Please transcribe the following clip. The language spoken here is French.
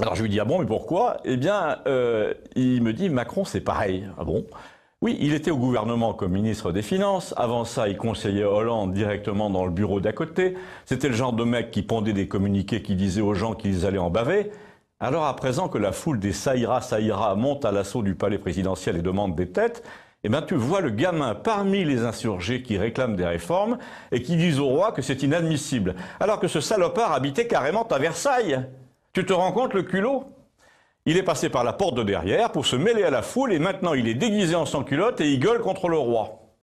Alors je lui dis ah bon mais pourquoi Eh bien euh, il me dit Macron c'est pareil. Ah bon Oui, il était au gouvernement comme ministre des Finances. Avant ça, il conseillait Hollande directement dans le bureau d'à côté. C'était le genre de mec qui pondait des communiqués qui disaient aux gens qu'ils allaient en baver. Alors à présent que la foule des Saïra Saïra monte à l'assaut du palais présidentiel et demande des têtes, eh bien, tu vois le gamin parmi les insurgés qui réclament des réformes et qui disent au roi que c'est inadmissible, alors que ce salopard habitait carrément à Versailles. Tu te rends compte, le culot Il est passé par la porte de derrière pour se mêler à la foule et maintenant il est déguisé en sans-culotte et il gueule contre le roi.